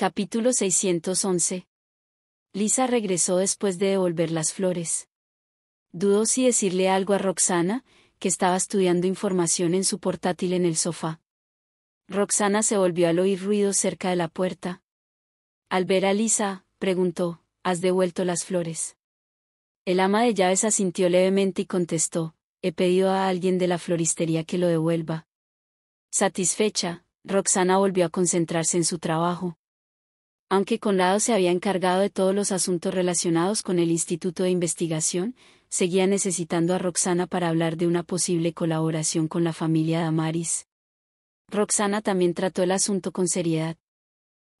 Capítulo 611. Lisa regresó después de devolver las flores. Dudó si decirle algo a Roxana, que estaba estudiando información en su portátil en el sofá. Roxana se volvió al oír ruido cerca de la puerta. Al ver a Lisa, preguntó, ¿Has devuelto las flores? El ama de llaves asintió levemente y contestó, he pedido a alguien de la floristería que lo devuelva. Satisfecha, Roxana volvió a concentrarse en su trabajo. Aunque Conrado se había encargado de todos los asuntos relacionados con el Instituto de Investigación, seguía necesitando a Roxana para hablar de una posible colaboración con la familia Damaris. Roxana también trató el asunto con seriedad.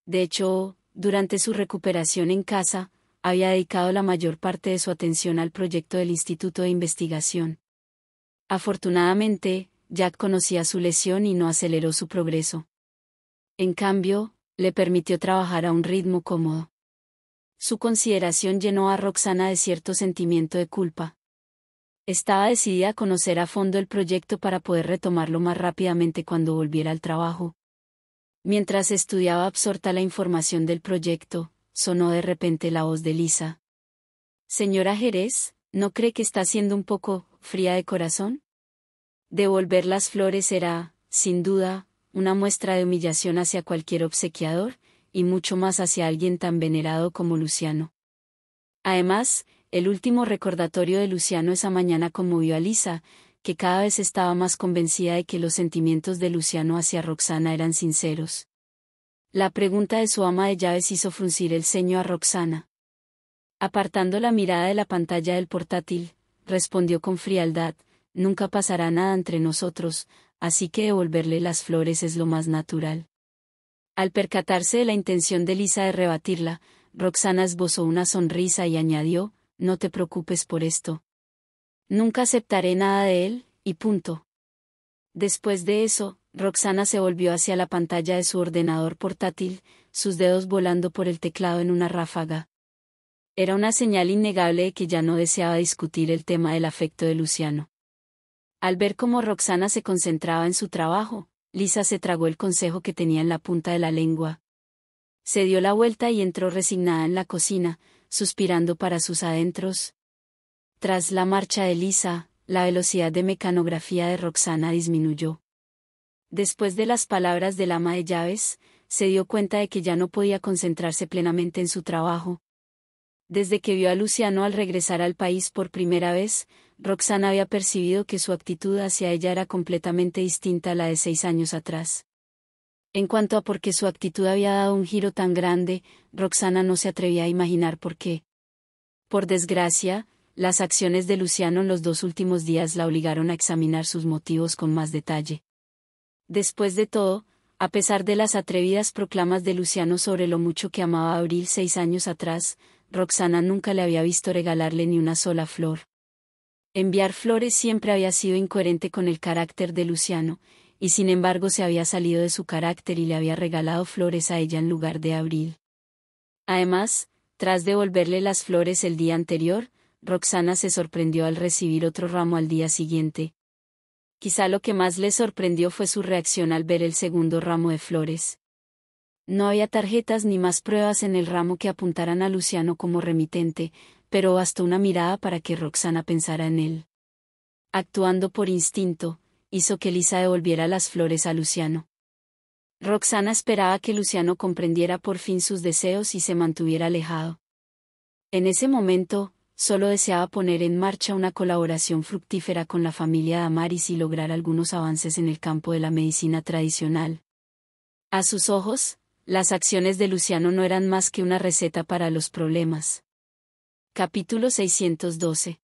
De hecho, durante su recuperación en casa, había dedicado la mayor parte de su atención al proyecto del Instituto de Investigación. Afortunadamente, Jack conocía su lesión y no aceleró su progreso. En cambio, le permitió trabajar a un ritmo cómodo. Su consideración llenó a Roxana de cierto sentimiento de culpa. Estaba decidida a conocer a fondo el proyecto para poder retomarlo más rápidamente cuando volviera al trabajo. Mientras estudiaba absorta la información del proyecto, sonó de repente la voz de Lisa. Señora Jerez, ¿no cree que está siendo un poco fría de corazón? Devolver las flores era, sin duda, una muestra de humillación hacia cualquier obsequiador, y mucho más hacia alguien tan venerado como Luciano. Además, el último recordatorio de Luciano esa mañana conmovió a Lisa, que cada vez estaba más convencida de que los sentimientos de Luciano hacia Roxana eran sinceros. La pregunta de su ama de llaves hizo fruncir el ceño a Roxana. Apartando la mirada de la pantalla del portátil, respondió con frialdad, nunca pasará nada entre nosotros, así que devolverle las flores es lo más natural. Al percatarse de la intención de Lisa de rebatirla, Roxana esbozó una sonrisa y añadió, no te preocupes por esto. Nunca aceptaré nada de él, y punto. Después de eso, Roxana se volvió hacia la pantalla de su ordenador portátil, sus dedos volando por el teclado en una ráfaga. Era una señal innegable de que ya no deseaba discutir el tema del afecto de Luciano. Al ver cómo Roxana se concentraba en su trabajo, Lisa se tragó el consejo que tenía en la punta de la lengua. Se dio la vuelta y entró resignada en la cocina, suspirando para sus adentros. Tras la marcha de Lisa, la velocidad de mecanografía de Roxana disminuyó. Después de las palabras del ama de llaves, se dio cuenta de que ya no podía concentrarse plenamente en su trabajo, desde que vio a Luciano al regresar al país por primera vez, Roxana había percibido que su actitud hacia ella era completamente distinta a la de seis años atrás. En cuanto a por qué su actitud había dado un giro tan grande, Roxana no se atrevía a imaginar por qué. Por desgracia, las acciones de Luciano en los dos últimos días la obligaron a examinar sus motivos con más detalle. Después de todo, a pesar de las atrevidas proclamas de Luciano sobre lo mucho que amaba a Abril seis años atrás, Roxana nunca le había visto regalarle ni una sola flor. Enviar flores siempre había sido incoherente con el carácter de Luciano, y sin embargo se había salido de su carácter y le había regalado flores a ella en lugar de Abril. Además, tras devolverle las flores el día anterior, Roxana se sorprendió al recibir otro ramo al día siguiente. Quizá lo que más le sorprendió fue su reacción al ver el segundo ramo de flores. No había tarjetas ni más pruebas en el ramo que apuntaran a Luciano como remitente, pero bastó una mirada para que Roxana pensara en él. Actuando por instinto, hizo que Lisa devolviera las flores a Luciano. Roxana esperaba que Luciano comprendiera por fin sus deseos y se mantuviera alejado. En ese momento, solo deseaba poner en marcha una colaboración fructífera con la familia Amaris y lograr algunos avances en el campo de la medicina tradicional. A sus ojos, las acciones de Luciano no eran más que una receta para los problemas. Capítulo 612.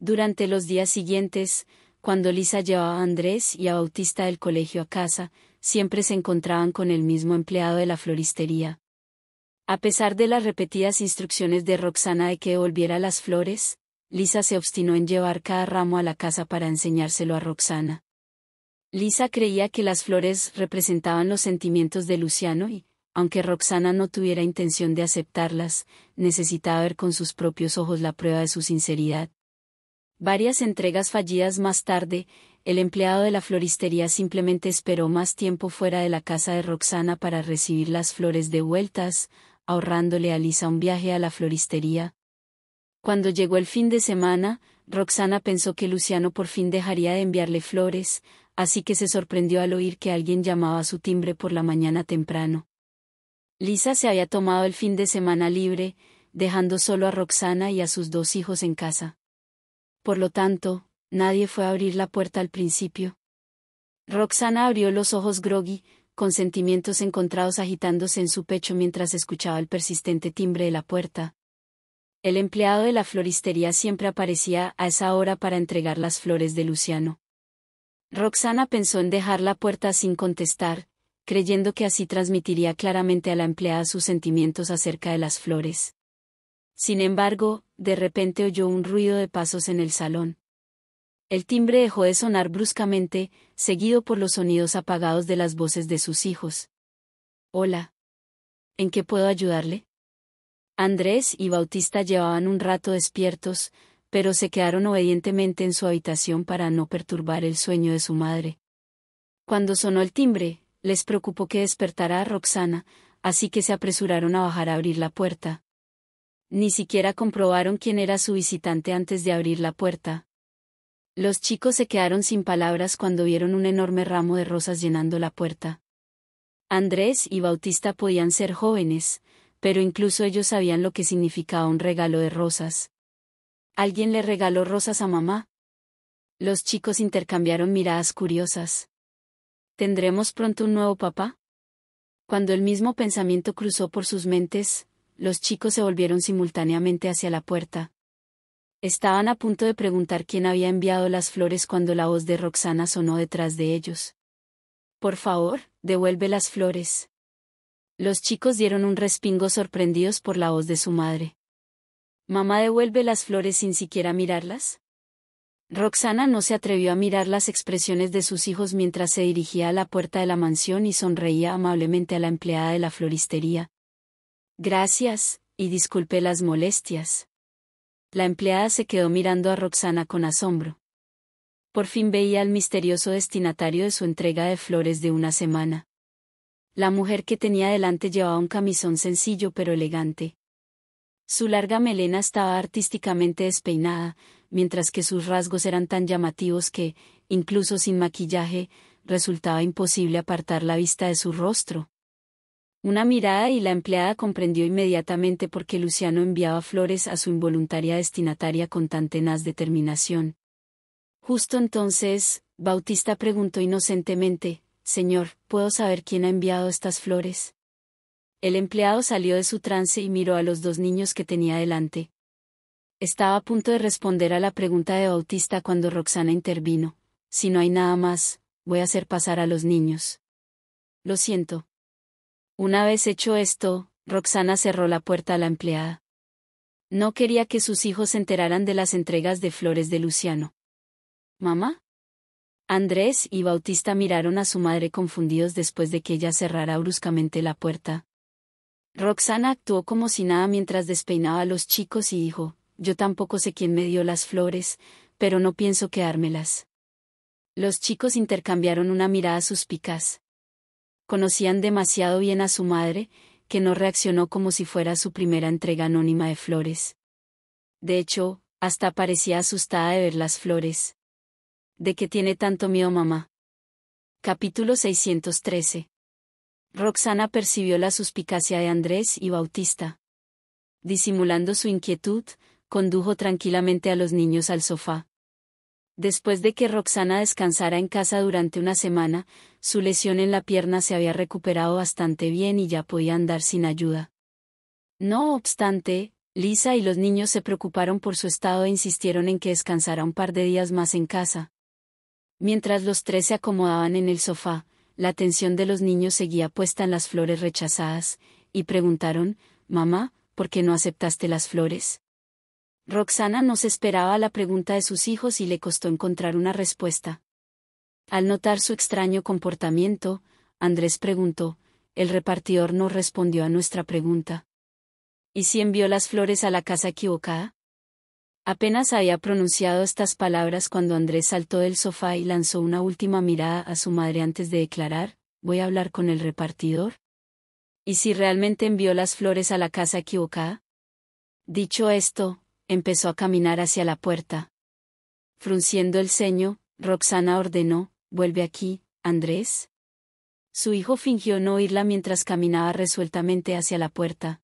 Durante los días siguientes, cuando Lisa llevaba a Andrés y a Bautista del colegio a casa, siempre se encontraban con el mismo empleado de la floristería. A pesar de las repetidas instrucciones de Roxana de que volviera las flores, Lisa se obstinó en llevar cada ramo a la casa para enseñárselo a Roxana. Lisa creía que las flores representaban los sentimientos de Luciano y, aunque Roxana no tuviera intención de aceptarlas, necesitaba ver con sus propios ojos la prueba de su sinceridad. Varias entregas fallidas más tarde, el empleado de la floristería simplemente esperó más tiempo fuera de la casa de Roxana para recibir las flores de vueltas, ahorrándole a Lisa un viaje a la floristería. Cuando llegó el fin de semana, Roxana pensó que Luciano por fin dejaría de enviarle flores, así que se sorprendió al oír que alguien llamaba a su timbre por la mañana temprano. Lisa se había tomado el fin de semana libre, dejando solo a Roxana y a sus dos hijos en casa. Por lo tanto, nadie fue a abrir la puerta al principio. Roxana abrió los ojos groggy, con sentimientos encontrados agitándose en su pecho mientras escuchaba el persistente timbre de la puerta. El empleado de la floristería siempre aparecía a esa hora para entregar las flores de Luciano. Roxana pensó en dejar la puerta sin contestar, creyendo que así transmitiría claramente a la empleada sus sentimientos acerca de las flores. Sin embargo, de repente oyó un ruido de pasos en el salón. El timbre dejó de sonar bruscamente, seguido por los sonidos apagados de las voces de sus hijos. Hola. ¿En qué puedo ayudarle? Andrés y Bautista llevaban un rato despiertos, pero se quedaron obedientemente en su habitación para no perturbar el sueño de su madre. Cuando sonó el timbre, les preocupó que despertara a Roxana, así que se apresuraron a bajar a abrir la puerta. Ni siquiera comprobaron quién era su visitante antes de abrir la puerta. Los chicos se quedaron sin palabras cuando vieron un enorme ramo de rosas llenando la puerta. Andrés y Bautista podían ser jóvenes, pero incluso ellos sabían lo que significaba un regalo de rosas. ¿Alguien le regaló rosas a mamá? Los chicos intercambiaron miradas curiosas. ¿Tendremos pronto un nuevo papá? Cuando el mismo pensamiento cruzó por sus mentes, los chicos se volvieron simultáneamente hacia la puerta. Estaban a punto de preguntar quién había enviado las flores cuando la voz de Roxana sonó detrás de ellos. Por favor, devuelve las flores. Los chicos dieron un respingo sorprendidos por la voz de su madre. ¿Mamá devuelve las flores sin siquiera mirarlas? Roxana no se atrevió a mirar las expresiones de sus hijos mientras se dirigía a la puerta de la mansión y sonreía amablemente a la empleada de la floristería. Gracias, y disculpe las molestias. La empleada se quedó mirando a Roxana con asombro. Por fin veía al misterioso destinatario de su entrega de flores de una semana. La mujer que tenía delante llevaba un camisón sencillo pero elegante, su larga melena estaba artísticamente despeinada, mientras que sus rasgos eran tan llamativos que, incluso sin maquillaje, resultaba imposible apartar la vista de su rostro. Una mirada y la empleada comprendió inmediatamente por qué Luciano enviaba flores a su involuntaria destinataria con tan tenaz determinación. Justo entonces, Bautista preguntó inocentemente, Señor, ¿puedo saber quién ha enviado estas flores? El empleado salió de su trance y miró a los dos niños que tenía delante. Estaba a punto de responder a la pregunta de Bautista cuando Roxana intervino. Si no hay nada más, voy a hacer pasar a los niños. Lo siento. Una vez hecho esto, Roxana cerró la puerta a la empleada. No quería que sus hijos se enteraran de las entregas de flores de Luciano. ¿Mamá? Andrés y Bautista miraron a su madre confundidos después de que ella cerrara bruscamente la puerta. Roxana actuó como si nada mientras despeinaba a los chicos y dijo, yo tampoco sé quién me dio las flores, pero no pienso quedármelas. Los chicos intercambiaron una mirada suspicaz. Conocían demasiado bien a su madre, que no reaccionó como si fuera su primera entrega anónima de flores. De hecho, hasta parecía asustada de ver las flores. ¿De qué tiene tanto miedo mamá? Capítulo 613 Roxana percibió la suspicacia de Andrés y Bautista. Disimulando su inquietud, condujo tranquilamente a los niños al sofá. Después de que Roxana descansara en casa durante una semana, su lesión en la pierna se había recuperado bastante bien y ya podía andar sin ayuda. No obstante, Lisa y los niños se preocuparon por su estado e insistieron en que descansara un par de días más en casa. Mientras los tres se acomodaban en el sofá, la atención de los niños seguía puesta en las flores rechazadas, y preguntaron, Mamá, ¿por qué no aceptaste las flores? Roxana no se esperaba la pregunta de sus hijos y le costó encontrar una respuesta. Al notar su extraño comportamiento, Andrés preguntó, el repartidor no respondió a nuestra pregunta. ¿Y si envió las flores a la casa equivocada? Apenas había pronunciado estas palabras cuando Andrés saltó del sofá y lanzó una última mirada a su madre antes de declarar, voy a hablar con el repartidor. ¿Y si realmente envió las flores a la casa equivocada? Dicho esto, empezó a caminar hacia la puerta. Frunciendo el ceño, Roxana ordenó, vuelve aquí, Andrés. Su hijo fingió no oírla mientras caminaba resueltamente hacia la puerta,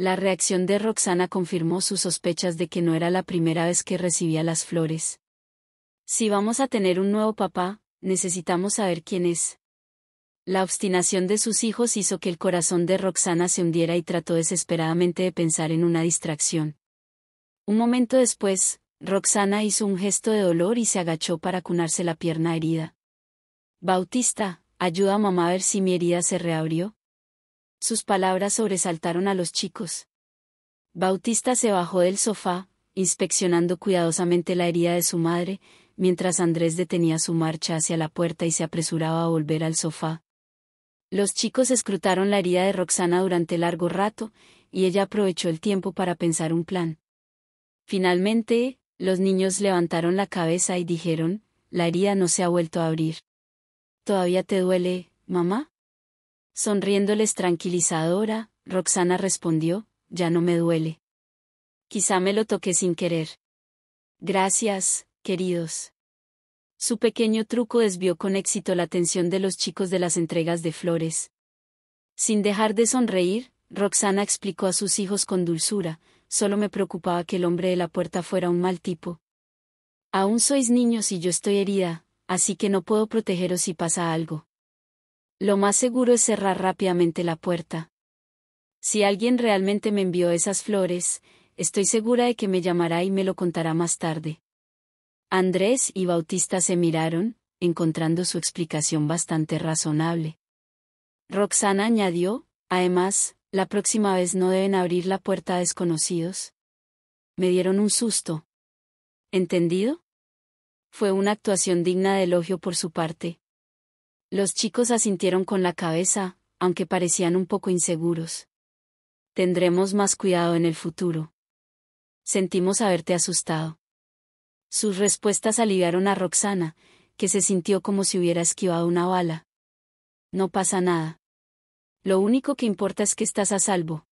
la reacción de Roxana confirmó sus sospechas de que no era la primera vez que recibía las flores. Si vamos a tener un nuevo papá, necesitamos saber quién es. La obstinación de sus hijos hizo que el corazón de Roxana se hundiera y trató desesperadamente de pensar en una distracción. Un momento después, Roxana hizo un gesto de dolor y se agachó para cunarse la pierna herida. Bautista, ayuda a mamá a ver si mi herida se reabrió. Sus palabras sobresaltaron a los chicos. Bautista se bajó del sofá, inspeccionando cuidadosamente la herida de su madre, mientras Andrés detenía su marcha hacia la puerta y se apresuraba a volver al sofá. Los chicos escrutaron la herida de Roxana durante largo rato, y ella aprovechó el tiempo para pensar un plan. Finalmente, los niños levantaron la cabeza y dijeron, la herida no se ha vuelto a abrir. ¿Todavía te duele, mamá? Sonriéndoles tranquilizadora, Roxana respondió, ya no me duele. Quizá me lo toqué sin querer. Gracias, queridos. Su pequeño truco desvió con éxito la atención de los chicos de las entregas de flores. Sin dejar de sonreír, Roxana explicó a sus hijos con dulzura, solo me preocupaba que el hombre de la puerta fuera un mal tipo. Aún sois niños y yo estoy herida, así que no puedo protegeros si pasa algo. Lo más seguro es cerrar rápidamente la puerta. Si alguien realmente me envió esas flores, estoy segura de que me llamará y me lo contará más tarde. Andrés y Bautista se miraron, encontrando su explicación bastante razonable. Roxana añadió, además, la próxima vez no deben abrir la puerta a desconocidos. Me dieron un susto. ¿Entendido? Fue una actuación digna de elogio por su parte, los chicos asintieron con la cabeza, aunque parecían un poco inseguros. Tendremos más cuidado en el futuro. Sentimos haberte asustado. Sus respuestas aliviaron a Roxana, que se sintió como si hubiera esquivado una bala. No pasa nada. Lo único que importa es que estás a salvo.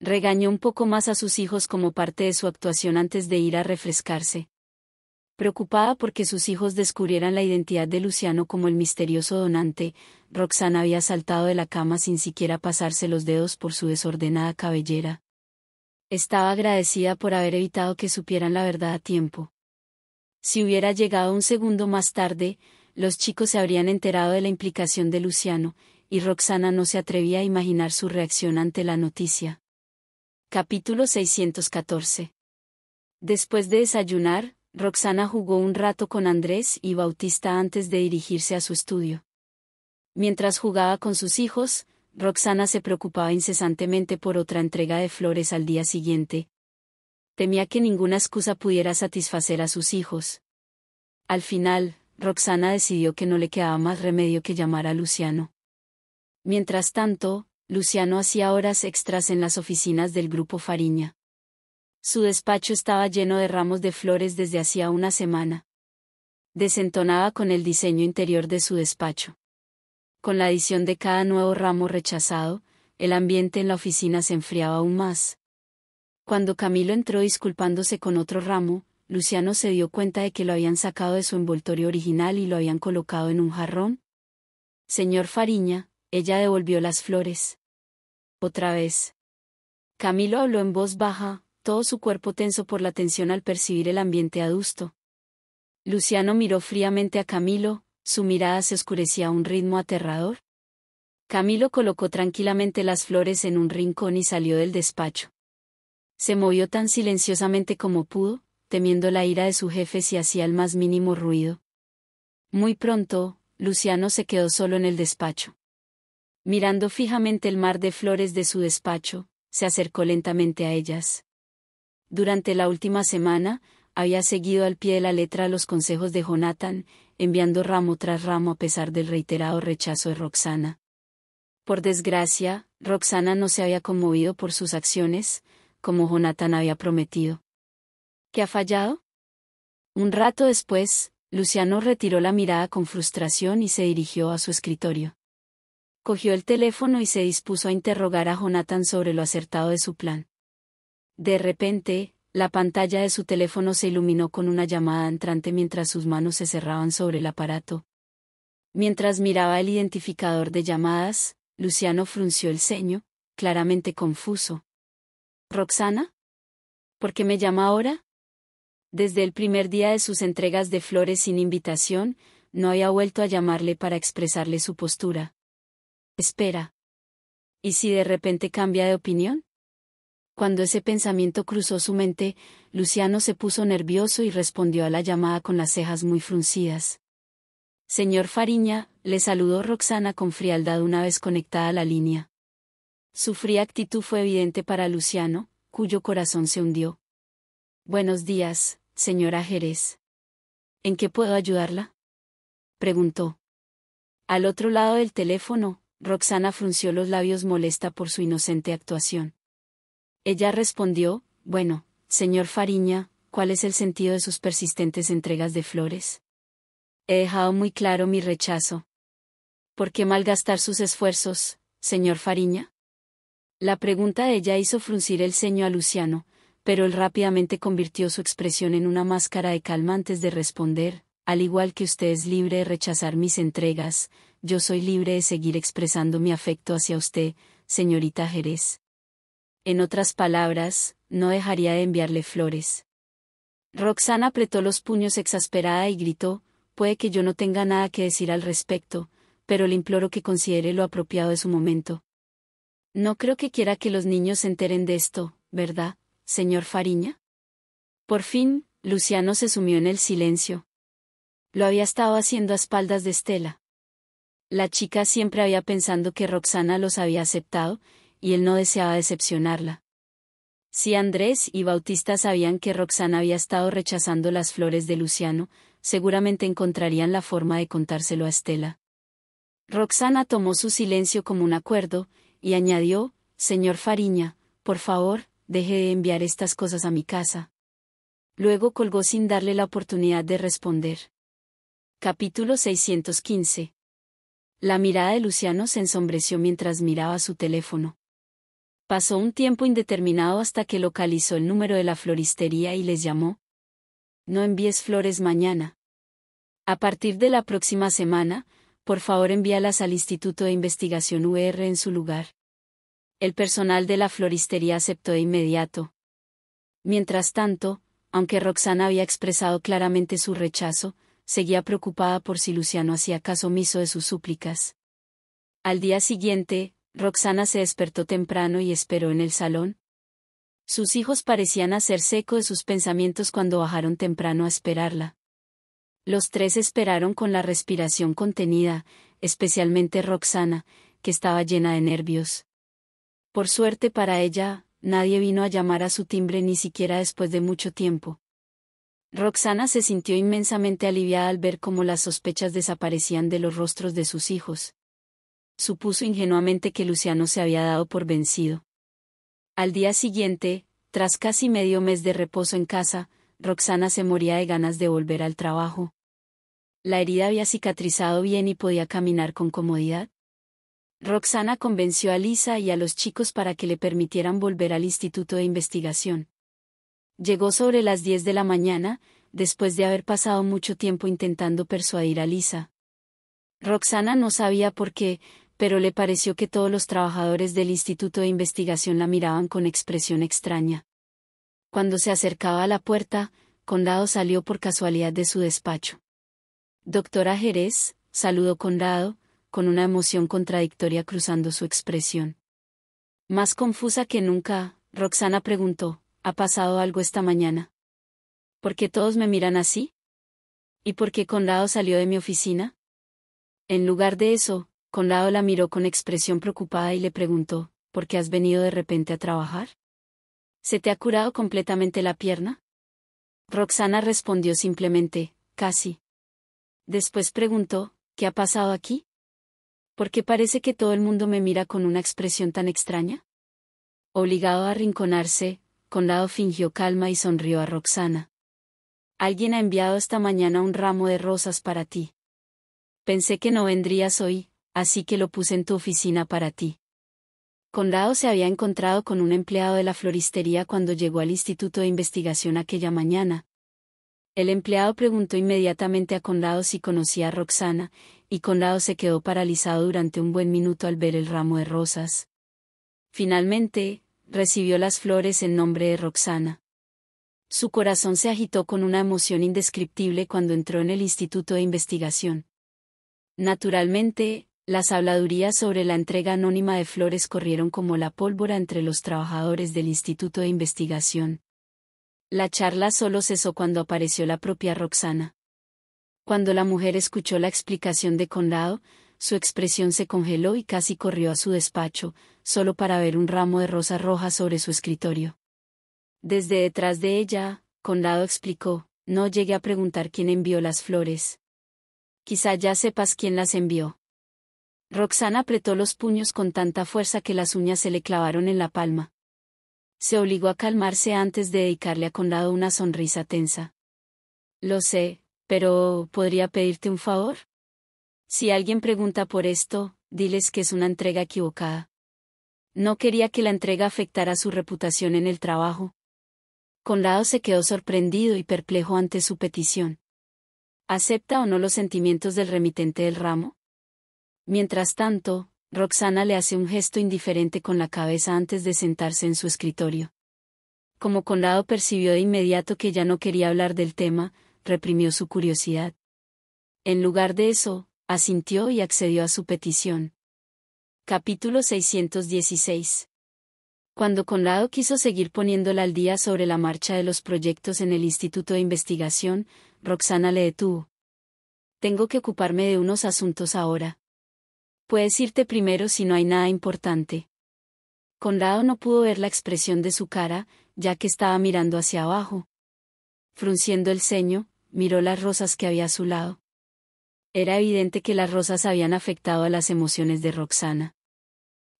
Regañó un poco más a sus hijos como parte de su actuación antes de ir a refrescarse. Preocupada porque sus hijos descubrieran la identidad de Luciano como el misterioso donante, Roxana había saltado de la cama sin siquiera pasarse los dedos por su desordenada cabellera. Estaba agradecida por haber evitado que supieran la verdad a tiempo. Si hubiera llegado un segundo más tarde, los chicos se habrían enterado de la implicación de Luciano, y Roxana no se atrevía a imaginar su reacción ante la noticia. Capítulo 614 Después de desayunar, Roxana jugó un rato con Andrés y Bautista antes de dirigirse a su estudio. Mientras jugaba con sus hijos, Roxana se preocupaba incesantemente por otra entrega de flores al día siguiente. Temía que ninguna excusa pudiera satisfacer a sus hijos. Al final, Roxana decidió que no le quedaba más remedio que llamar a Luciano. Mientras tanto, Luciano hacía horas extras en las oficinas del grupo Fariña. Su despacho estaba lleno de ramos de flores desde hacía una semana. Desentonaba con el diseño interior de su despacho. Con la adición de cada nuevo ramo rechazado, el ambiente en la oficina se enfriaba aún más. Cuando Camilo entró disculpándose con otro ramo, Luciano se dio cuenta de que lo habían sacado de su envoltorio original y lo habían colocado en un jarrón. Señor Fariña, ella devolvió las flores. Otra vez. Camilo habló en voz baja, todo su cuerpo tenso por la tensión al percibir el ambiente adusto. Luciano miró fríamente a Camilo, su mirada se oscurecía a un ritmo aterrador. Camilo colocó tranquilamente las flores en un rincón y salió del despacho. Se movió tan silenciosamente como pudo, temiendo la ira de su jefe si hacía el más mínimo ruido. Muy pronto, Luciano se quedó solo en el despacho. Mirando fijamente el mar de flores de su despacho, se acercó lentamente a ellas. Durante la última semana, había seguido al pie de la letra los consejos de Jonathan, enviando ramo tras ramo a pesar del reiterado rechazo de Roxana. Por desgracia, Roxana no se había conmovido por sus acciones, como Jonathan había prometido. ¿Qué ha fallado? Un rato después, Luciano retiró la mirada con frustración y se dirigió a su escritorio. Cogió el teléfono y se dispuso a interrogar a Jonathan sobre lo acertado de su plan. De repente, la pantalla de su teléfono se iluminó con una llamada entrante mientras sus manos se cerraban sobre el aparato. Mientras miraba el identificador de llamadas, Luciano frunció el ceño, claramente confuso. ¿Roxana? ¿Por qué me llama ahora? Desde el primer día de sus entregas de flores sin invitación, no había vuelto a llamarle para expresarle su postura. Espera. ¿Y si de repente cambia de opinión? Cuando ese pensamiento cruzó su mente, Luciano se puso nervioso y respondió a la llamada con las cejas muy fruncidas. Señor Fariña, le saludó Roxana con frialdad una vez conectada a la línea. Su fría actitud fue evidente para Luciano, cuyo corazón se hundió. Buenos días, señora Jerez. ¿En qué puedo ayudarla? preguntó. Al otro lado del teléfono, Roxana frunció los labios molesta por su inocente actuación. Ella respondió, Bueno, señor Fariña, ¿cuál es el sentido de sus persistentes entregas de flores? He dejado muy claro mi rechazo. ¿Por qué malgastar sus esfuerzos, señor Fariña? La pregunta de ella hizo fruncir el ceño a Luciano, pero él rápidamente convirtió su expresión en una máscara de calma antes de responder, al igual que usted es libre de rechazar mis entregas, yo soy libre de seguir expresando mi afecto hacia usted, señorita Jerez. En otras palabras, no dejaría de enviarle flores. Roxana apretó los puños exasperada y gritó, puede que yo no tenga nada que decir al respecto, pero le imploro que considere lo apropiado de su momento. No creo que quiera que los niños se enteren de esto, ¿verdad, señor Fariña? Por fin, Luciano se sumió en el silencio. Lo había estado haciendo a espaldas de Estela. La chica siempre había pensado que Roxana los había aceptado, y él no deseaba decepcionarla. Si Andrés y Bautista sabían que Roxana había estado rechazando las flores de Luciano, seguramente encontrarían la forma de contárselo a Estela. Roxana tomó su silencio como un acuerdo, y añadió, Señor Fariña, por favor, deje de enviar estas cosas a mi casa. Luego colgó sin darle la oportunidad de responder. Capítulo 615. La mirada de Luciano se ensombreció mientras miraba su teléfono. Pasó un tiempo indeterminado hasta que localizó el número de la floristería y les llamó. No envíes flores mañana. A partir de la próxima semana, por favor envíalas al Instituto de Investigación UR en su lugar. El personal de la floristería aceptó de inmediato. Mientras tanto, aunque Roxana había expresado claramente su rechazo, seguía preocupada por si Luciano hacía caso omiso de sus súplicas. Al día siguiente, Roxana se despertó temprano y esperó en el salón. Sus hijos parecían hacer seco de sus pensamientos cuando bajaron temprano a esperarla. Los tres esperaron con la respiración contenida, especialmente Roxana, que estaba llena de nervios. Por suerte para ella, nadie vino a llamar a su timbre ni siquiera después de mucho tiempo. Roxana se sintió inmensamente aliviada al ver cómo las sospechas desaparecían de los rostros de sus hijos supuso ingenuamente que Luciano se había dado por vencido. Al día siguiente, tras casi medio mes de reposo en casa, Roxana se moría de ganas de volver al trabajo. La herida había cicatrizado bien y podía caminar con comodidad. Roxana convenció a Lisa y a los chicos para que le permitieran volver al Instituto de Investigación. Llegó sobre las 10 de la mañana, después de haber pasado mucho tiempo intentando persuadir a Lisa. Roxana no sabía por qué, pero le pareció que todos los trabajadores del Instituto de Investigación la miraban con expresión extraña. Cuando se acercaba a la puerta, Condado salió por casualidad de su despacho. Doctora Jerez, saludó Condado, con una emoción contradictoria cruzando su expresión. Más confusa que nunca, Roxana preguntó, ¿ha pasado algo esta mañana? ¿Por qué todos me miran así? ¿Y por qué Condado salió de mi oficina? En lugar de eso, Conrado la miró con expresión preocupada y le preguntó, ¿por qué has venido de repente a trabajar? ¿Se te ha curado completamente la pierna? Roxana respondió simplemente, casi. Después preguntó, ¿qué ha pasado aquí? ¿Por qué parece que todo el mundo me mira con una expresión tan extraña? Obligado a arrinconarse, Conrado fingió calma y sonrió a Roxana. Alguien ha enviado esta mañana un ramo de rosas para ti. Pensé que no vendrías hoy, así que lo puse en tu oficina para ti. Condado se había encontrado con un empleado de la floristería cuando llegó al Instituto de Investigación aquella mañana. El empleado preguntó inmediatamente a Condado si conocía a Roxana, y Condado se quedó paralizado durante un buen minuto al ver el ramo de rosas. Finalmente, recibió las flores en nombre de Roxana. Su corazón se agitó con una emoción indescriptible cuando entró en el Instituto de Investigación. Naturalmente, las habladurías sobre la entrega anónima de flores corrieron como la pólvora entre los trabajadores del Instituto de Investigación. La charla solo cesó cuando apareció la propia Roxana. Cuando la mujer escuchó la explicación de Condado, su expresión se congeló y casi corrió a su despacho, solo para ver un ramo de rosa roja sobre su escritorio. Desde detrás de ella, Condado explicó, no llegué a preguntar quién envió las flores. Quizá ya sepas quién las envió. Roxana apretó los puños con tanta fuerza que las uñas se le clavaron en la palma. Se obligó a calmarse antes de dedicarle a Conrado una sonrisa tensa. Lo sé, pero ¿podría pedirte un favor? Si alguien pregunta por esto, diles que es una entrega equivocada. No quería que la entrega afectara su reputación en el trabajo. Conrado se quedó sorprendido y perplejo ante su petición. ¿Acepta o no los sentimientos del remitente del ramo? Mientras tanto, Roxana le hace un gesto indiferente con la cabeza antes de sentarse en su escritorio. Como Conrado percibió de inmediato que ya no quería hablar del tema, reprimió su curiosidad. En lugar de eso, asintió y accedió a su petición. Capítulo 616 Cuando Conrado quiso seguir poniéndola al día sobre la marcha de los proyectos en el Instituto de Investigación, Roxana le detuvo. Tengo que ocuparme de unos asuntos ahora, Puedes irte primero si no hay nada importante. Conrado no pudo ver la expresión de su cara, ya que estaba mirando hacia abajo. Frunciendo el ceño, miró las rosas que había a su lado. Era evidente que las rosas habían afectado a las emociones de Roxana.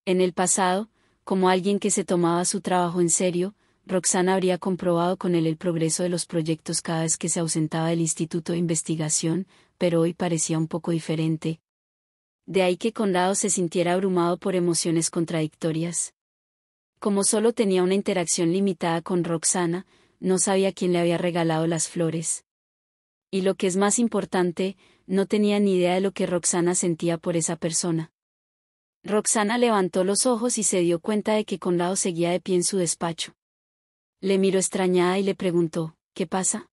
En el pasado, como alguien que se tomaba su trabajo en serio, Roxana habría comprobado con él el progreso de los proyectos cada vez que se ausentaba del Instituto de Investigación, pero hoy parecía un poco diferente, de ahí que Conrado se sintiera abrumado por emociones contradictorias. Como solo tenía una interacción limitada con Roxana, no sabía quién le había regalado las flores. Y lo que es más importante, no tenía ni idea de lo que Roxana sentía por esa persona. Roxana levantó los ojos y se dio cuenta de que Conrado seguía de pie en su despacho. Le miró extrañada y le preguntó, ¿qué pasa?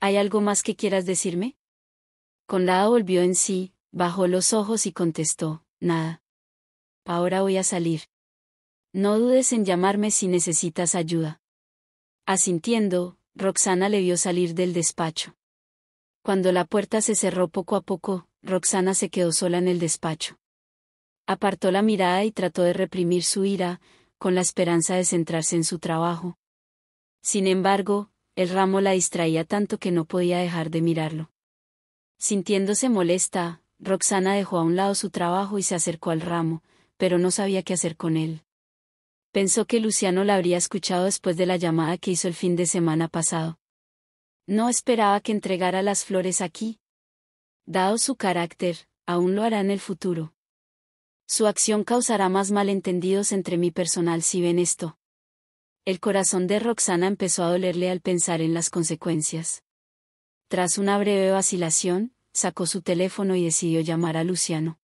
¿Hay algo más que quieras decirme? Conrado volvió en sí, Bajó los ojos y contestó, nada. Ahora voy a salir. No dudes en llamarme si necesitas ayuda. Asintiendo, Roxana le vio salir del despacho. Cuando la puerta se cerró poco a poco, Roxana se quedó sola en el despacho. Apartó la mirada y trató de reprimir su ira, con la esperanza de centrarse en su trabajo. Sin embargo, el ramo la distraía tanto que no podía dejar de mirarlo. Sintiéndose molesta, Roxana dejó a un lado su trabajo y se acercó al ramo, pero no sabía qué hacer con él. Pensó que Luciano la habría escuchado después de la llamada que hizo el fin de semana pasado. No esperaba que entregara las flores aquí. Dado su carácter, aún lo hará en el futuro. Su acción causará más malentendidos entre mi personal si ven esto. El corazón de Roxana empezó a dolerle al pensar en las consecuencias. Tras una breve vacilación, sacó su teléfono y decidió llamar a Luciano.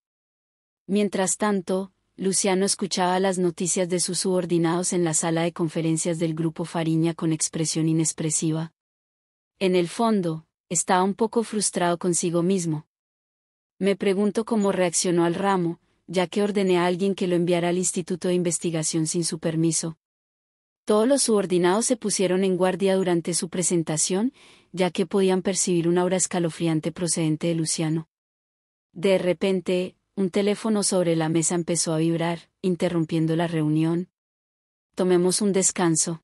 Mientras tanto, Luciano escuchaba las noticias de sus subordinados en la sala de conferencias del grupo Fariña con expresión inexpresiva. En el fondo, estaba un poco frustrado consigo mismo. Me pregunto cómo reaccionó al ramo, ya que ordené a alguien que lo enviara al Instituto de Investigación sin su permiso. Todos los subordinados se pusieron en guardia durante su presentación ya que podían percibir una aura escalofriante procedente de Luciano. De repente, un teléfono sobre la mesa empezó a vibrar, interrumpiendo la reunión. Tomemos un descanso.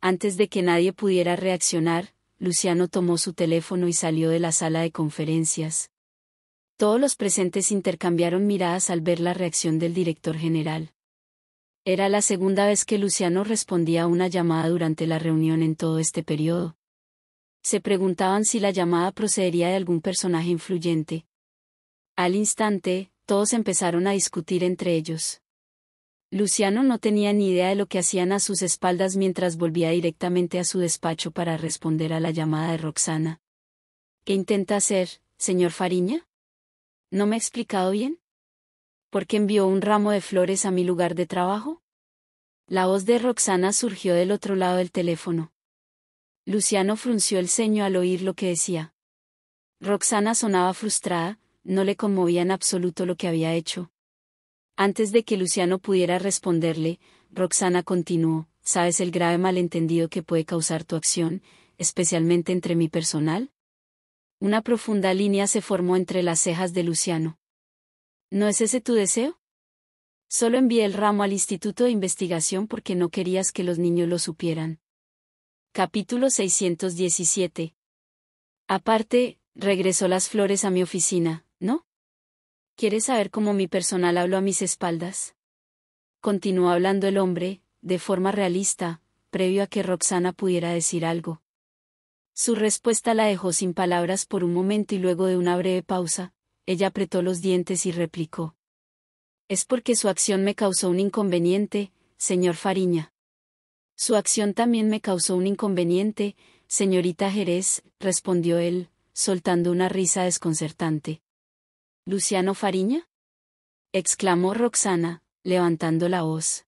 Antes de que nadie pudiera reaccionar, Luciano tomó su teléfono y salió de la sala de conferencias. Todos los presentes intercambiaron miradas al ver la reacción del director general. Era la segunda vez que Luciano respondía a una llamada durante la reunión en todo este periodo se preguntaban si la llamada procedería de algún personaje influyente. Al instante, todos empezaron a discutir entre ellos. Luciano no tenía ni idea de lo que hacían a sus espaldas mientras volvía directamente a su despacho para responder a la llamada de Roxana. ¿Qué intenta hacer, señor Fariña? ¿No me ha explicado bien? ¿Por qué envió un ramo de flores a mi lugar de trabajo? La voz de Roxana surgió del otro lado del teléfono. Luciano frunció el ceño al oír lo que decía. Roxana sonaba frustrada, no le conmovía en absoluto lo que había hecho. Antes de que Luciano pudiera responderle, Roxana continuó, ¿sabes el grave malentendido que puede causar tu acción, especialmente entre mi personal? Una profunda línea se formó entre las cejas de Luciano. ¿No es ese tu deseo? Solo envié el ramo al Instituto de Investigación porque no querías que los niños lo supieran. Capítulo 617. Aparte, regresó las flores a mi oficina, ¿no? ¿Quieres saber cómo mi personal habló a mis espaldas? Continuó hablando el hombre, de forma realista, previo a que Roxana pudiera decir algo. Su respuesta la dejó sin palabras por un momento y luego de una breve pausa, ella apretó los dientes y replicó. Es porque su acción me causó un inconveniente, señor Fariña. Su acción también me causó un inconveniente, señorita Jerez, respondió él, soltando una risa desconcertante. ¿Luciano Fariña? exclamó Roxana, levantando la voz.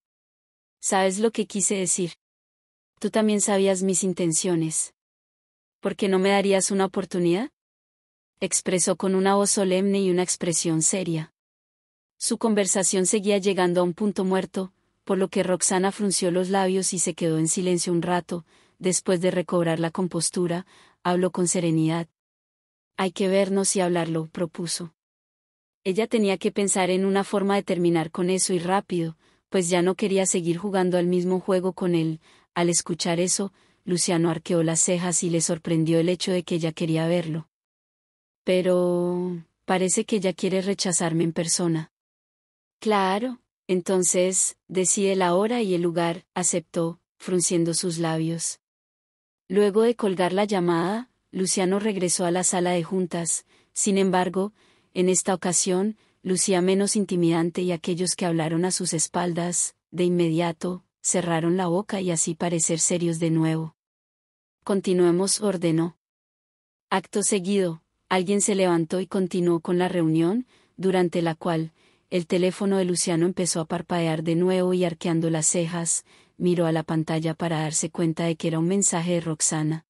¿Sabes lo que quise decir? Tú también sabías mis intenciones. ¿Por qué no me darías una oportunidad? expresó con una voz solemne y una expresión seria. Su conversación seguía llegando a un punto muerto, por lo que Roxana frunció los labios y se quedó en silencio un rato, después de recobrar la compostura, habló con serenidad. Hay que vernos y hablarlo, propuso. Ella tenía que pensar en una forma de terminar con eso y rápido, pues ya no quería seguir jugando al mismo juego con él. Al escuchar eso, Luciano arqueó las cejas y le sorprendió el hecho de que ella quería verlo. Pero... parece que ella quiere rechazarme en persona. Claro, entonces, decide la hora y el lugar, aceptó, frunciendo sus labios. Luego de colgar la llamada, Luciano regresó a la sala de juntas, sin embargo, en esta ocasión, lucía menos intimidante y aquellos que hablaron a sus espaldas, de inmediato, cerraron la boca y así parecer serios de nuevo. Continuemos, ordenó. Acto seguido, alguien se levantó y continuó con la reunión, durante la cual, el teléfono de Luciano empezó a parpadear de nuevo y arqueando las cejas, miró a la pantalla para darse cuenta de que era un mensaje de Roxana.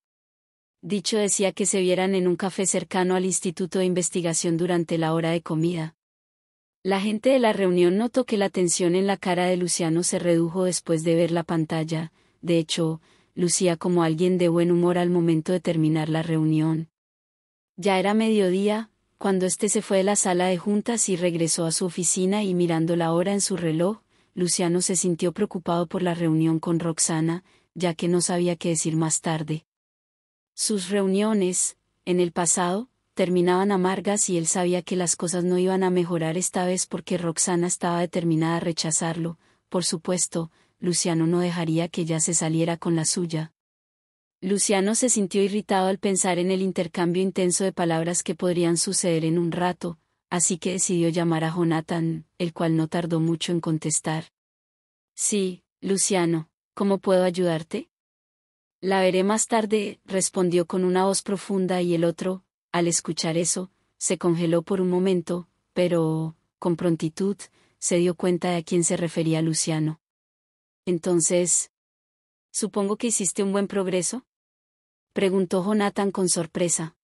Dicho decía que se vieran en un café cercano al Instituto de Investigación durante la hora de comida. La gente de la reunión notó que la tensión en la cara de Luciano se redujo después de ver la pantalla, de hecho, lucía como alguien de buen humor al momento de terminar la reunión. Ya era mediodía, cuando este se fue de la sala de juntas y regresó a su oficina y mirando la hora en su reloj, Luciano se sintió preocupado por la reunión con Roxana, ya que no sabía qué decir más tarde. Sus reuniones, en el pasado, terminaban amargas y él sabía que las cosas no iban a mejorar esta vez porque Roxana estaba determinada a rechazarlo, por supuesto, Luciano no dejaría que ella se saliera con la suya. Luciano se sintió irritado al pensar en el intercambio intenso de palabras que podrían suceder en un rato, así que decidió llamar a Jonathan, el cual no tardó mucho en contestar. Sí, Luciano, ¿cómo puedo ayudarte? La veré más tarde, respondió con una voz profunda y el otro, al escuchar eso, se congeló por un momento, pero, con prontitud, se dio cuenta de a quién se refería Luciano. Entonces, supongo que hiciste un buen progreso preguntó Jonathan con sorpresa.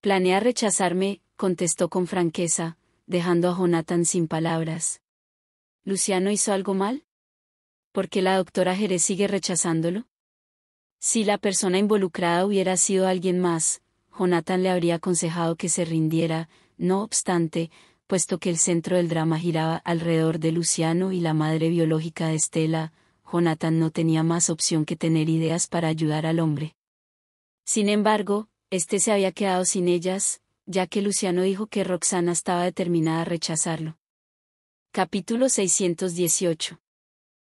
Planea rechazarme, contestó con franqueza, dejando a Jonathan sin palabras. ¿Luciano hizo algo mal? ¿Por qué la doctora Jerez sigue rechazándolo? Si la persona involucrada hubiera sido alguien más, Jonathan le habría aconsejado que se rindiera, no obstante, puesto que el centro del drama giraba alrededor de Luciano y la madre biológica de Estela, Jonathan no tenía más opción que tener ideas para ayudar al hombre. Sin embargo, este se había quedado sin ellas, ya que Luciano dijo que Roxana estaba determinada a rechazarlo. Capítulo 618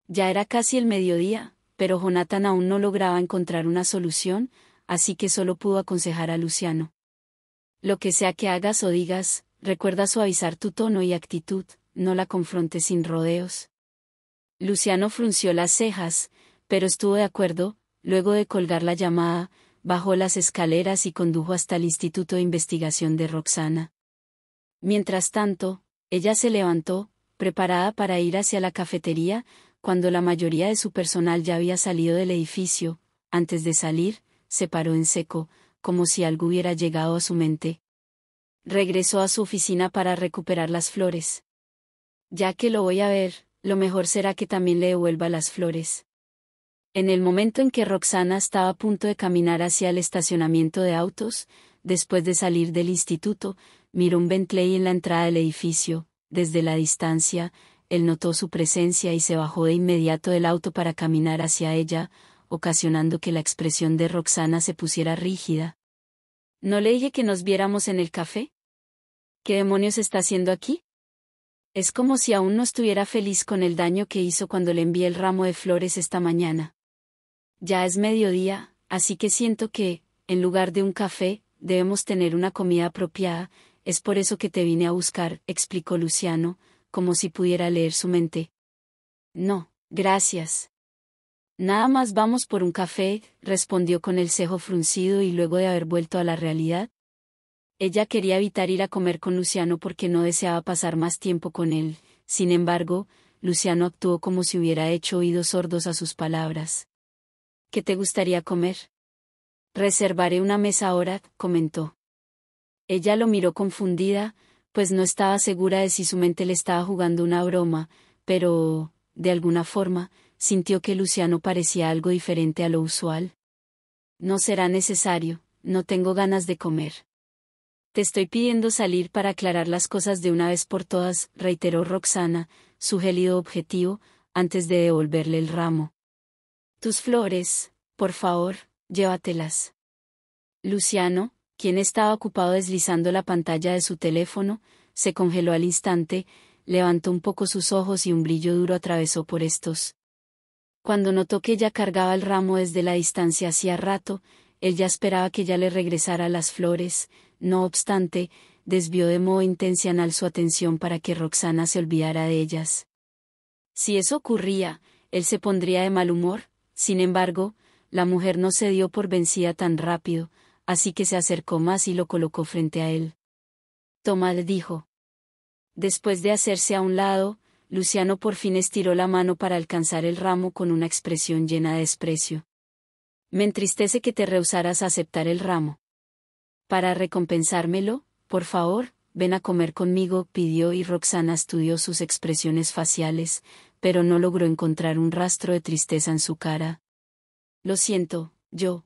Ya era casi el mediodía, pero Jonathan aún no lograba encontrar una solución, así que solo pudo aconsejar a Luciano. Lo que sea que hagas o digas, recuerda suavizar tu tono y actitud, no la confrontes sin rodeos. Luciano frunció las cejas, pero estuvo de acuerdo, luego de colgar la llamada, bajó las escaleras y condujo hasta el Instituto de Investigación de Roxana. Mientras tanto, ella se levantó, preparada para ir hacia la cafetería, cuando la mayoría de su personal ya había salido del edificio, antes de salir, se paró en seco, como si algo hubiera llegado a su mente. Regresó a su oficina para recuperar las flores. Ya que lo voy a ver, lo mejor será que también le devuelva las flores. En el momento en que Roxana estaba a punto de caminar hacia el estacionamiento de autos, después de salir del instituto, miró un Bentley en la entrada del edificio, desde la distancia, él notó su presencia y se bajó de inmediato del auto para caminar hacia ella, ocasionando que la expresión de Roxana se pusiera rígida. ¿No le dije que nos viéramos en el café? ¿Qué demonios está haciendo aquí? Es como si aún no estuviera feliz con el daño que hizo cuando le envié el ramo de flores esta mañana. Ya es mediodía, así que siento que, en lugar de un café, debemos tener una comida apropiada, es por eso que te vine a buscar, explicó Luciano, como si pudiera leer su mente. No, gracias. Nada más vamos por un café, respondió con el cejo fruncido y luego de haber vuelto a la realidad. Ella quería evitar ir a comer con Luciano porque no deseaba pasar más tiempo con él, sin embargo, Luciano actuó como si hubiera hecho oídos sordos a sus palabras. ¿Qué te gustaría comer? Reservaré una mesa ahora, comentó. Ella lo miró confundida, pues no estaba segura de si su mente le estaba jugando una broma, pero, de alguna forma, sintió que Luciano parecía algo diferente a lo usual. No será necesario, no tengo ganas de comer. Te estoy pidiendo salir para aclarar las cosas de una vez por todas, reiteró Roxana, su gélido objetivo, antes de devolverle el ramo. Tus flores, por favor, llévatelas. Luciano, quien estaba ocupado deslizando la pantalla de su teléfono, se congeló al instante, levantó un poco sus ojos y un brillo duro atravesó por estos. Cuando notó que ella cargaba el ramo desde la distancia hacía rato, él ya esperaba que ya le regresara las flores, no obstante, desvió de modo intencional su atención para que Roxana se olvidara de ellas. Si eso ocurría, él se pondría de mal humor, sin embargo, la mujer no se dio por vencida tan rápido, así que se acercó más y lo colocó frente a él. Tomal dijo. Después de hacerse a un lado, Luciano por fin estiró la mano para alcanzar el ramo con una expresión llena de desprecio. Me entristece que te rehusaras a aceptar el ramo. Para recompensármelo, por favor, ven a comer conmigo, pidió y Roxana estudió sus expresiones faciales, pero no logró encontrar un rastro de tristeza en su cara. Lo siento, yo.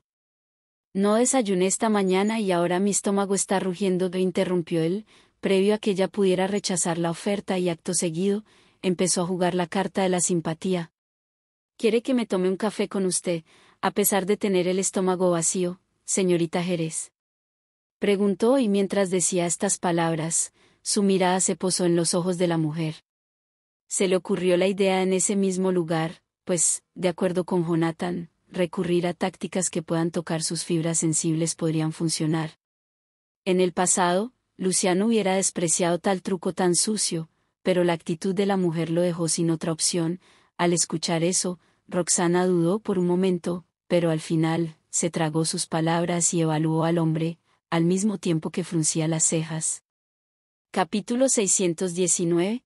No desayuné esta mañana y ahora mi estómago está rugiendo, e interrumpió él, previo a que ella pudiera rechazar la oferta y acto seguido, empezó a jugar la carta de la simpatía. ¿Quiere que me tome un café con usted, a pesar de tener el estómago vacío, señorita Jerez? Preguntó y mientras decía estas palabras, su mirada se posó en los ojos de la mujer. Se le ocurrió la idea en ese mismo lugar, pues, de acuerdo con Jonathan, recurrir a tácticas que puedan tocar sus fibras sensibles podrían funcionar. En el pasado, Luciano hubiera despreciado tal truco tan sucio, pero la actitud de la mujer lo dejó sin otra opción, al escuchar eso, Roxana dudó por un momento, pero al final, se tragó sus palabras y evaluó al hombre, al mismo tiempo que fruncía las cejas. Capítulo 619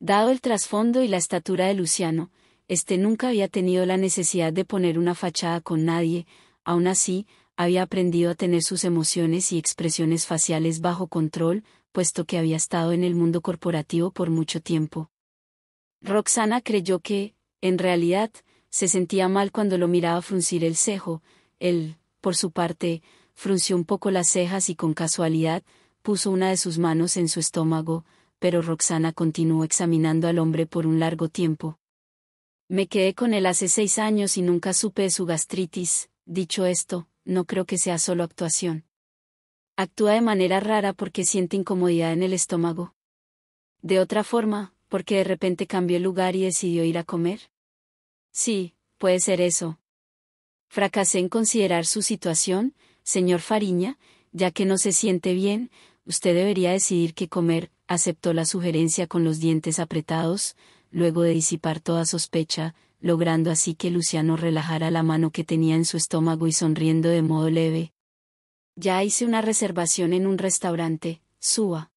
Dado el trasfondo y la estatura de Luciano, este nunca había tenido la necesidad de poner una fachada con nadie, aun así, había aprendido a tener sus emociones y expresiones faciales bajo control, puesto que había estado en el mundo corporativo por mucho tiempo. Roxana creyó que, en realidad, se sentía mal cuando lo miraba fruncir el cejo, él, por su parte, frunció un poco las cejas y con casualidad, puso una de sus manos en su estómago, pero Roxana continuó examinando al hombre por un largo tiempo. Me quedé con él hace seis años y nunca supe de su gastritis, dicho esto, no creo que sea solo actuación. Actúa de manera rara porque siente incomodidad en el estómago. De otra forma, porque de repente cambió lugar y decidió ir a comer. Sí, puede ser eso. Fracasé en considerar su situación, Señor Fariña, ya que no se siente bien, usted debería decidir qué comer, aceptó la sugerencia con los dientes apretados, luego de disipar toda sospecha, logrando así que Luciano relajara la mano que tenía en su estómago y sonriendo de modo leve. Ya hice una reservación en un restaurante, suba.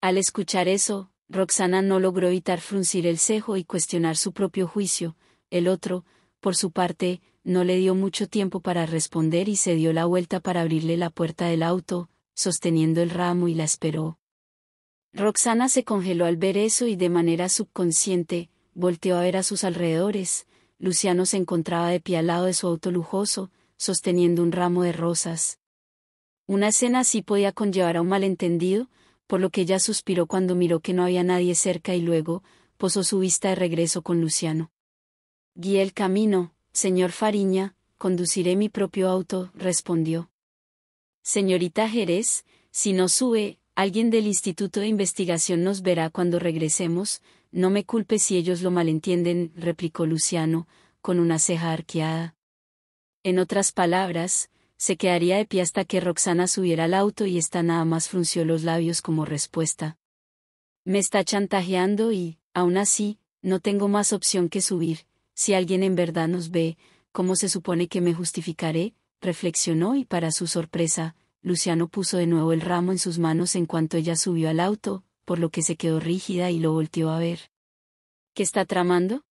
Al escuchar eso, Roxana no logró evitar fruncir el cejo y cuestionar su propio juicio, el otro, por su parte, no le dio mucho tiempo para responder y se dio la vuelta para abrirle la puerta del auto, sosteniendo el ramo y la esperó. Roxana se congeló al ver eso y de manera subconsciente, volteó a ver a sus alrededores. Luciano se encontraba de pie al lado de su auto lujoso, sosteniendo un ramo de rosas. Una escena así podía conllevar a un malentendido, por lo que ella suspiró cuando miró que no había nadie cerca y luego, posó su vista de regreso con Luciano. Guía el camino, Señor Fariña, conduciré mi propio auto, respondió. Señorita Jerez, si no sube, alguien del Instituto de Investigación nos verá cuando regresemos, no me culpe si ellos lo malentienden, replicó Luciano, con una ceja arqueada. En otras palabras, se quedaría de pie hasta que Roxana subiera al auto y esta nada más frunció los labios como respuesta. Me está chantajeando y, aún así, no tengo más opción que subir, si alguien en verdad nos ve, ¿cómo se supone que me justificaré? reflexionó y para su sorpresa, Luciano puso de nuevo el ramo en sus manos en cuanto ella subió al auto, por lo que se quedó rígida y lo volteó a ver. ¿Qué está tramando?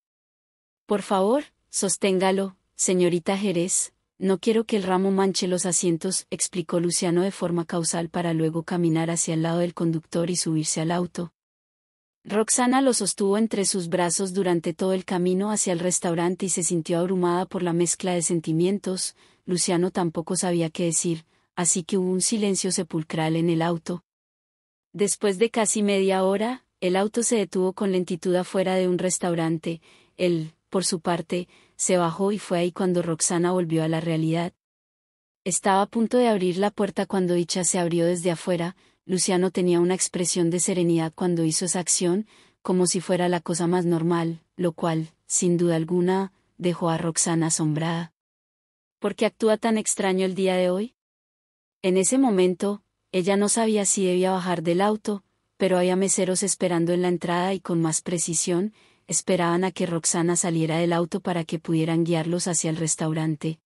Por favor, sosténgalo, señorita Jerez, no quiero que el ramo manche los asientos, explicó Luciano de forma causal para luego caminar hacia el lado del conductor y subirse al auto, Roxana lo sostuvo entre sus brazos durante todo el camino hacia el restaurante y se sintió abrumada por la mezcla de sentimientos, Luciano tampoco sabía qué decir, así que hubo un silencio sepulcral en el auto. Después de casi media hora, el auto se detuvo con lentitud afuera de un restaurante, él, por su parte, se bajó y fue ahí cuando Roxana volvió a la realidad. Estaba a punto de abrir la puerta cuando dicha se abrió desde afuera, Luciano tenía una expresión de serenidad cuando hizo esa acción, como si fuera la cosa más normal, lo cual, sin duda alguna, dejó a Roxana asombrada. ¿Por qué actúa tan extraño el día de hoy? En ese momento, ella no sabía si debía bajar del auto, pero había meseros esperando en la entrada y con más precisión, esperaban a que Roxana saliera del auto para que pudieran guiarlos hacia el restaurante.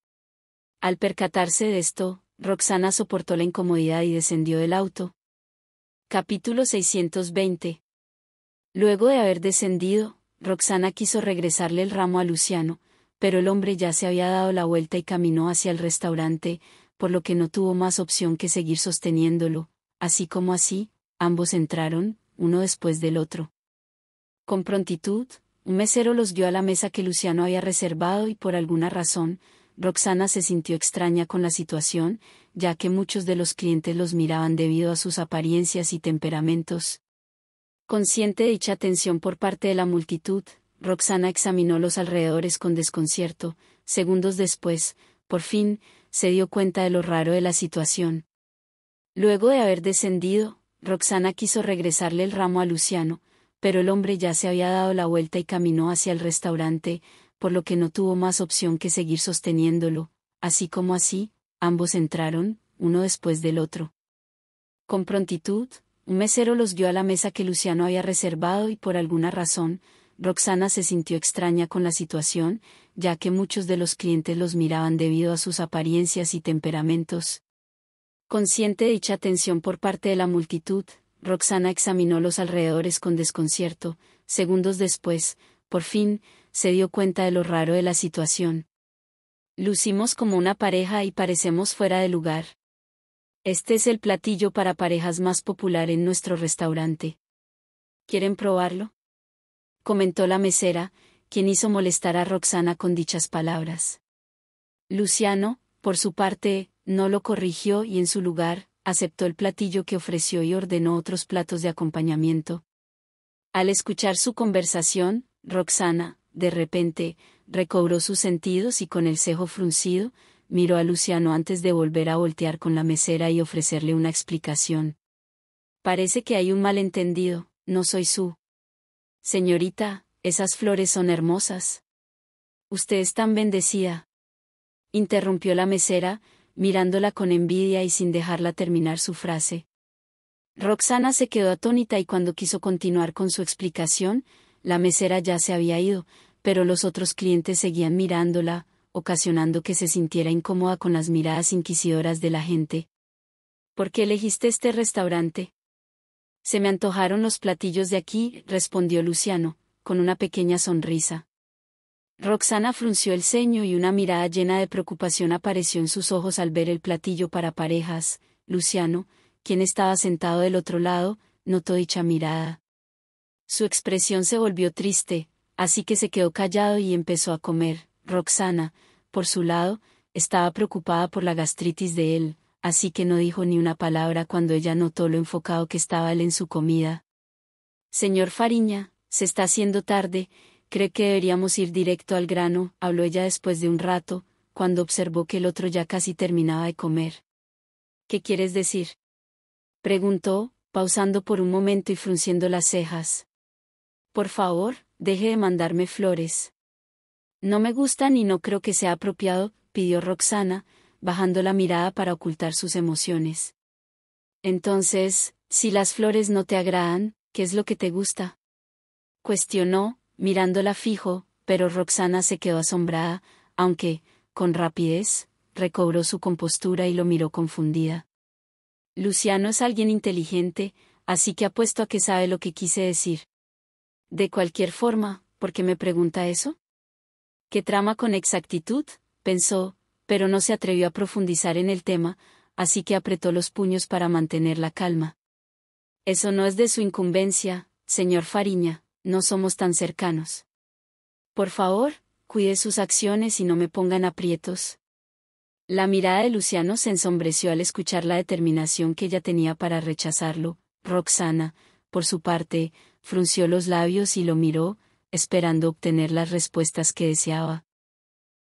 Al percatarse de esto, Roxana soportó la incomodidad y descendió del auto, Capítulo 620. Luego de haber descendido, Roxana quiso regresarle el ramo a Luciano, pero el hombre ya se había dado la vuelta y caminó hacia el restaurante, por lo que no tuvo más opción que seguir sosteniéndolo, así como así, ambos entraron, uno después del otro. Con prontitud, un mesero los dio a la mesa que Luciano había reservado y por alguna razón, Roxana se sintió extraña con la situación, ya que muchos de los clientes los miraban debido a sus apariencias y temperamentos. Consciente de dicha atención por parte de la multitud, Roxana examinó los alrededores con desconcierto, segundos después, por fin, se dio cuenta de lo raro de la situación. Luego de haber descendido, Roxana quiso regresarle el ramo a Luciano, pero el hombre ya se había dado la vuelta y caminó hacia el restaurante, por lo que no tuvo más opción que seguir sosteniéndolo, así como así, ambos entraron, uno después del otro. Con prontitud, un mesero los dio a la mesa que Luciano había reservado y por alguna razón, Roxana se sintió extraña con la situación, ya que muchos de los clientes los miraban debido a sus apariencias y temperamentos. Consciente de dicha atención por parte de la multitud, Roxana examinó los alrededores con desconcierto. Segundos después, por fin, se dio cuenta de lo raro de la situación. Lucimos como una pareja y parecemos fuera de lugar. Este es el platillo para parejas más popular en nuestro restaurante. ¿Quieren probarlo? comentó la mesera, quien hizo molestar a Roxana con dichas palabras. Luciano, por su parte, no lo corrigió y en su lugar, aceptó el platillo que ofreció y ordenó otros platos de acompañamiento. Al escuchar su conversación, Roxana, de repente, recobró sus sentidos y con el cejo fruncido, miró a Luciano antes de volver a voltear con la mesera y ofrecerle una explicación. Parece que hay un malentendido, no soy su. Señorita, esas flores son hermosas. Usted es tan bendecida. Interrumpió la mesera, mirándola con envidia y sin dejarla terminar su frase. Roxana se quedó atónita y cuando quiso continuar con su explicación, la mesera ya se había ido, pero los otros clientes seguían mirándola, ocasionando que se sintiera incómoda con las miradas inquisidoras de la gente. ¿Por qué elegiste este restaurante? Se me antojaron los platillos de aquí, respondió Luciano, con una pequeña sonrisa. Roxana frunció el ceño y una mirada llena de preocupación apareció en sus ojos al ver el platillo para parejas. Luciano, quien estaba sentado del otro lado, notó dicha mirada. Su expresión se volvió triste, así que se quedó callado y empezó a comer. Roxana, por su lado, estaba preocupada por la gastritis de él, así que no dijo ni una palabra cuando ella notó lo enfocado que estaba él en su comida. Señor Fariña, se está haciendo tarde, cree que deberíamos ir directo al grano, habló ella después de un rato, cuando observó que el otro ya casi terminaba de comer. ¿Qué quieres decir? preguntó, pausando por un momento y frunciendo las cejas. Por favor, deje de mandarme flores. No me gustan y no creo que sea apropiado, pidió Roxana, bajando la mirada para ocultar sus emociones. Entonces, si las flores no te agradan, ¿qué es lo que te gusta? Cuestionó, mirándola fijo, pero Roxana se quedó asombrada, aunque, con rapidez, recobró su compostura y lo miró confundida. Luciano es alguien inteligente, así que apuesto a que sabe lo que quise decir. De cualquier forma, ¿por qué me pregunta eso? ¿Qué trama con exactitud? pensó, pero no se atrevió a profundizar en el tema, así que apretó los puños para mantener la calma. Eso no es de su incumbencia, señor Fariña, no somos tan cercanos. Por favor, cuide sus acciones y no me pongan aprietos. La mirada de Luciano se ensombreció al escuchar la determinación que ella tenía para rechazarlo. Roxana, por su parte, frunció los labios y lo miró, esperando obtener las respuestas que deseaba.